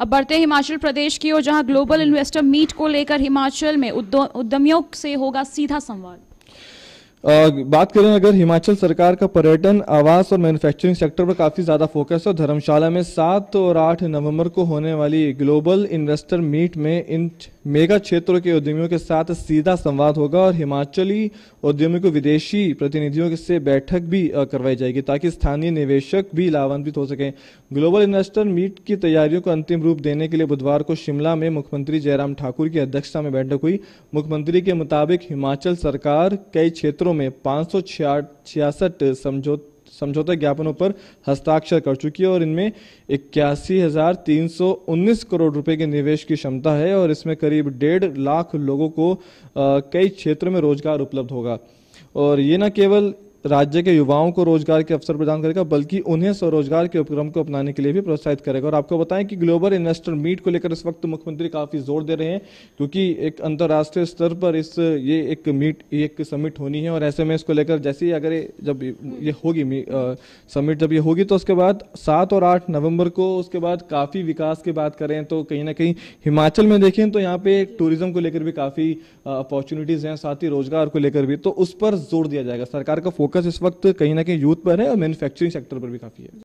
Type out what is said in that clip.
अब बढ़ते हिमाचल प्रदेश की ओर जहां ग्लोबल इन्वेस्टर मीट को लेकर हिमाचल में उद्यमियों से होगा सीधा संवाद बात करें अगर हिमाचल सरकार का पर्यटन आवास और मैन्युफैक्चरिंग सेक्टर पर काफ़ी ज़्यादा फोकस है धर्मशाला में सात और आठ नवंबर को होने वाली ग्लोबल इन्वेस्टर मीट में इन मेगा क्षेत्रों के उद्यमियों के साथ सीधा संवाद होगा और हिमाचली उद्यमियों को विदेशी प्रतिनिधियों से बैठक भी करवाई जाएगी ताकि स्थानीय निवेशक भी लाभान्वित हो सकें ग्लोबल इन्वेस्टर मीट की तैयारियों को अंतिम रूप देने के लिए बुधवार को शिमला में मुख्यमंत्री जयराम ठाकुर की अध्यक्षता में बैठक हुई मुख्यमंत्री के मुताबिक हिमाचल सरकार कई क्षेत्रों में पाँच समझौते समझौता ज्ञापनों पर हस्ताक्षर कर चुकी है और इनमें इक्यासी हजार तीन सौ उन्नीस करोड़ रुपए के निवेश की क्षमता है और इसमें करीब डेढ़ लाख लोगों को आ, कई क्षेत्रों में रोजगार उपलब्ध होगा और ये न केवल राज्य के युवाओं को रोजगार के अवसर प्रदान करेगा बल्कि उन्हें स्वरोजगार के उपक्रम को अपनाने के लिए भी प्रोत्साहित करेगा और आपको बताएं कि ग्लोबल इन्वेस्टर मीट को लेकर इस वक्त मुख्यमंत्री काफ़ी जोर दे रहे हैं क्योंकि एक अंतर्राष्ट्रीय स्तर पर इस ये एक मीट एक समिट होनी है और ऐसे में इसको लेकर जैसे ही अगर जब ये होगी समिट जब ये होगी तो उसके बाद सात और आठ नवंबर को उसके बाद काफ़ी विकास की बात करें तो कहीं ना कहीं हिमाचल में देखें तो यहाँ पे टूरिज्म को लेकर भी काफ़ी अपॉर्चुनिटीज़ हैं साथ ही रोजगार को लेकर भी तो उस पर जोर दिया जाएगा सरकार का फोकस फोकस इस वक्त कहीं ना कहीं यूथ पर है और मैन्युफैक्चरिंग सेक्टर पर भी काफ़ी है